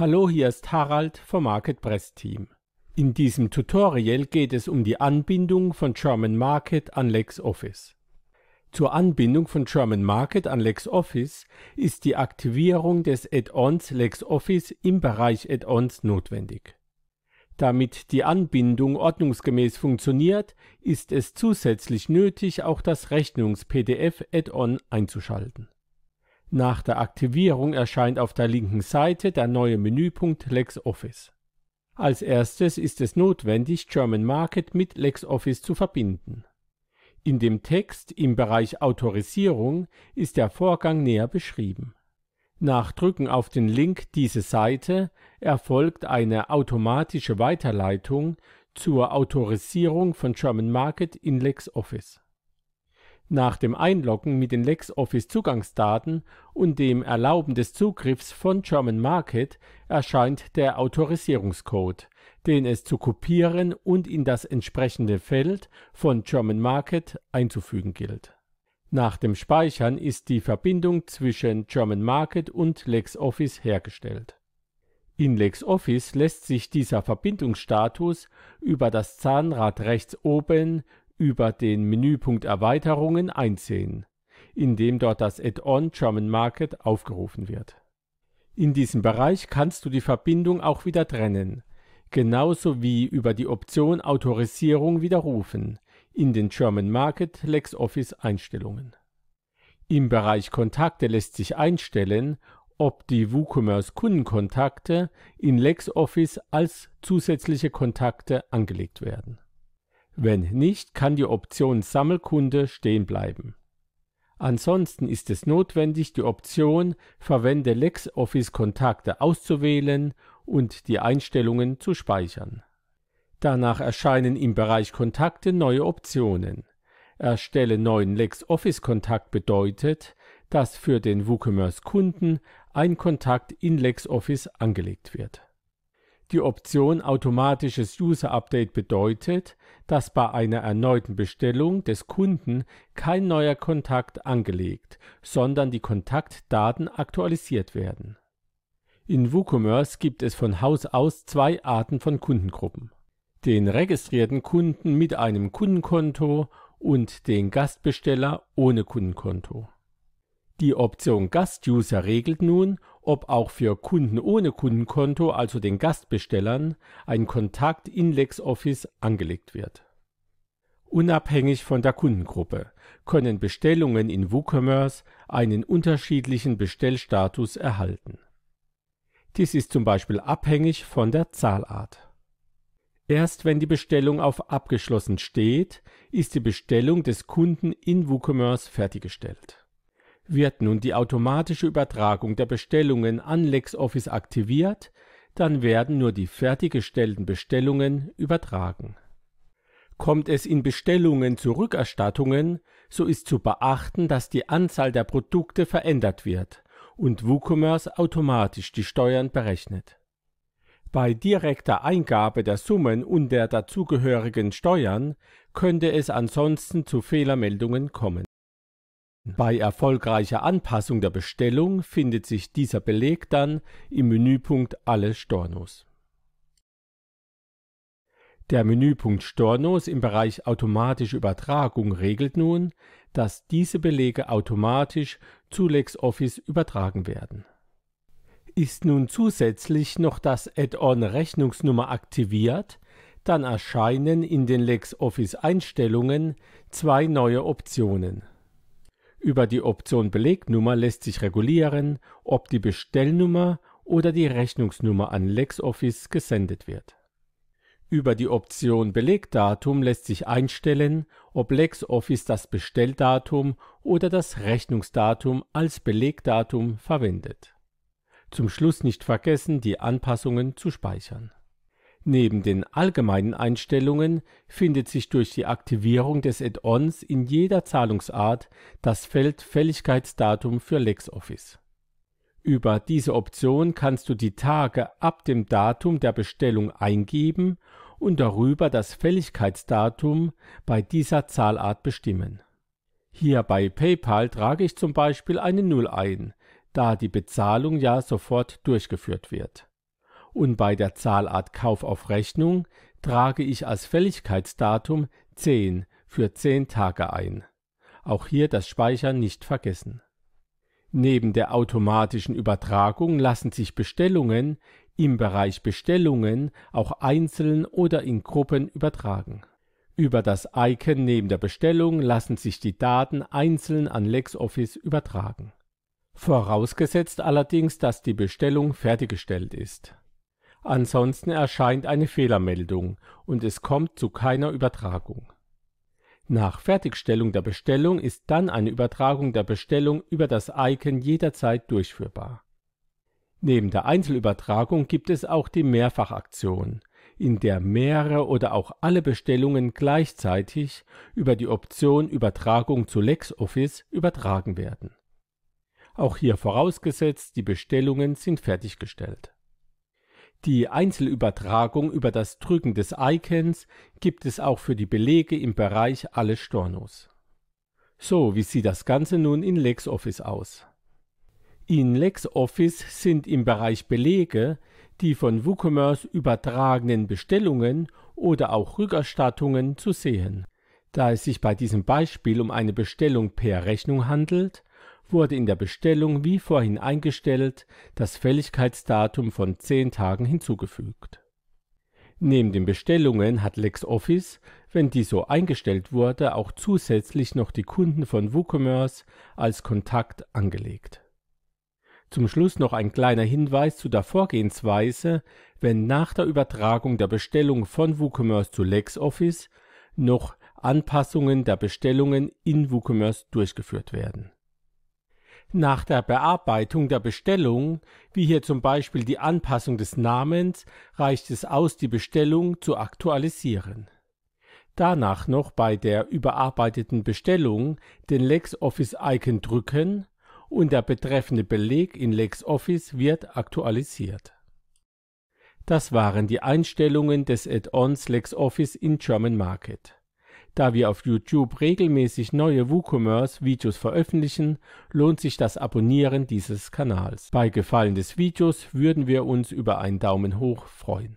Hallo, hier ist Harald vom Marketpress Team. In diesem Tutorial geht es um die Anbindung von German Market an LexOffice. Zur Anbindung von German Market an LexOffice ist die Aktivierung des Add-ons LexOffice im Bereich Add-ons notwendig. Damit die Anbindung ordnungsgemäß funktioniert, ist es zusätzlich nötig, auch das Rechnungs-PDF-Add-on einzuschalten nach der Aktivierung erscheint auf der linken Seite der neue Menüpunkt LexOffice. Als erstes ist es notwendig, German Market mit LexOffice zu verbinden. In dem Text im Bereich Autorisierung ist der Vorgang näher beschrieben. Nach Drücken auf den Link Diese Seite erfolgt eine automatische Weiterleitung zur Autorisierung von German Market in LexOffice nach dem Einloggen mit den LexOffice-Zugangsdaten und dem Erlauben des Zugriffs von German Market erscheint der Autorisierungscode, den es zu kopieren und in das entsprechende Feld von German Market einzufügen gilt. Nach dem Speichern ist die Verbindung zwischen German Market und LexOffice hergestellt. In LexOffice lässt sich dieser Verbindungsstatus über das Zahnrad rechts oben über den Menüpunkt Erweiterungen einsehen, indem dort das Add-on German Market aufgerufen wird. In diesem Bereich kannst du die Verbindung auch wieder trennen, genauso wie über die Option Autorisierung widerrufen in den German Market LexOffice Einstellungen. Im Bereich Kontakte lässt sich einstellen, ob die WooCommerce Kundenkontakte in LexOffice als zusätzliche Kontakte angelegt werden. Wenn nicht, kann die Option Sammelkunde stehen bleiben. Ansonsten ist es notwendig, die Option Verwende LexOffice Kontakte auszuwählen und die Einstellungen zu speichern. Danach erscheinen im Bereich Kontakte neue Optionen. Erstelle neuen LexOffice Kontakt bedeutet, dass für den WooCommerce Kunden ein Kontakt in LexOffice angelegt wird. Die Option Automatisches User Update bedeutet, dass bei einer erneuten Bestellung des Kunden kein neuer Kontakt angelegt, sondern die Kontaktdaten aktualisiert werden. In WooCommerce gibt es von Haus aus zwei Arten von Kundengruppen. Den registrierten Kunden mit einem Kundenkonto und den Gastbesteller ohne Kundenkonto. Die Option Gast User regelt nun, ob auch für Kunden ohne Kundenkonto, also den Gastbestellern, ein Kontakt in LexOffice angelegt wird. Unabhängig von der Kundengruppe können Bestellungen in WooCommerce einen unterschiedlichen Bestellstatus erhalten. Dies ist zum Beispiel abhängig von der Zahlart. Erst wenn die Bestellung auf abgeschlossen steht, ist die Bestellung des Kunden in WooCommerce fertiggestellt. Wird nun die automatische Übertragung der Bestellungen an LexOffice aktiviert, dann werden nur die fertiggestellten Bestellungen übertragen. Kommt es in Bestellungen zu Rückerstattungen, so ist zu beachten, dass die Anzahl der Produkte verändert wird und WooCommerce automatisch die Steuern berechnet. Bei direkter Eingabe der Summen und der dazugehörigen Steuern könnte es ansonsten zu Fehlermeldungen kommen bei erfolgreicher Anpassung der Bestellung findet sich dieser Beleg dann im Menüpunkt Alle Stornos. Der Menüpunkt Stornos im Bereich Automatische Übertragung regelt nun, dass diese Belege automatisch zu LexOffice übertragen werden. Ist nun zusätzlich noch das Add-on Rechnungsnummer aktiviert, dann erscheinen in den LexOffice-Einstellungen zwei neue Optionen über die Option Belegnummer lässt sich regulieren, ob die Bestellnummer oder die Rechnungsnummer an LexOffice gesendet wird. Über die Option Belegdatum lässt sich einstellen, ob LexOffice das Bestelldatum oder das Rechnungsdatum als Belegdatum verwendet. Zum Schluss nicht vergessen, die Anpassungen zu speichern Neben den allgemeinen Einstellungen findet sich durch die Aktivierung des Add-ons in jeder Zahlungsart das Feld Fälligkeitsdatum für LexOffice. Über diese Option kannst du die Tage ab dem Datum der Bestellung eingeben und darüber das Fälligkeitsdatum bei dieser Zahlart bestimmen. Hier bei PayPal trage ich zum Beispiel eine Null ein, da die Bezahlung ja sofort durchgeführt wird und bei der Zahlart Kauf auf Rechnung trage ich als Fälligkeitsdatum 10 für 10 Tage ein. Auch hier das Speichern nicht vergessen. Neben der automatischen Übertragung lassen sich Bestellungen im Bereich Bestellungen auch einzeln oder in Gruppen übertragen. Über das Icon neben der Bestellung lassen sich die Daten einzeln an LexOffice übertragen. Vorausgesetzt allerdings, dass die Bestellung fertiggestellt ist Ansonsten erscheint eine Fehlermeldung und es kommt zu keiner Übertragung. Nach Fertigstellung der Bestellung ist dann eine Übertragung der Bestellung über das Icon jederzeit durchführbar. Neben der Einzelübertragung gibt es auch die Mehrfachaktion, in der mehrere oder auch alle Bestellungen gleichzeitig über die Option Übertragung zu LexOffice übertragen werden. Auch hier vorausgesetzt, die Bestellungen sind fertiggestellt die Einzelübertragung über das Drücken des Icons gibt es auch für die Belege im Bereich Alle Stornos. So, wie sieht das Ganze nun in LexOffice aus? In LexOffice sind im Bereich Belege die von WooCommerce übertragenen Bestellungen oder auch Rückerstattungen zu sehen. Da es sich bei diesem Beispiel um eine Bestellung per Rechnung handelt, wurde in der Bestellung wie vorhin eingestellt das Fälligkeitsdatum von 10 Tagen hinzugefügt. Neben den Bestellungen hat LexOffice, wenn die so eingestellt wurde, auch zusätzlich noch die Kunden von WooCommerce als Kontakt angelegt. Zum Schluss noch ein kleiner Hinweis zu der Vorgehensweise, wenn nach der Übertragung der Bestellung von WooCommerce zu LexOffice noch Anpassungen der Bestellungen in WooCommerce durchgeführt werden nach der Bearbeitung der Bestellung, wie hier zum Beispiel die Anpassung des Namens, reicht es aus, die Bestellung zu aktualisieren. Danach noch bei der überarbeiteten Bestellung den LexOffice-Icon drücken und der betreffende Beleg in LexOffice wird aktualisiert. Das waren die Einstellungen des Add-ons LexOffice in German Market. Da wir auf YouTube regelmäßig neue WooCommerce-Videos veröffentlichen, lohnt sich das Abonnieren dieses Kanals. Bei Gefallen des Videos würden wir uns über einen Daumen hoch freuen.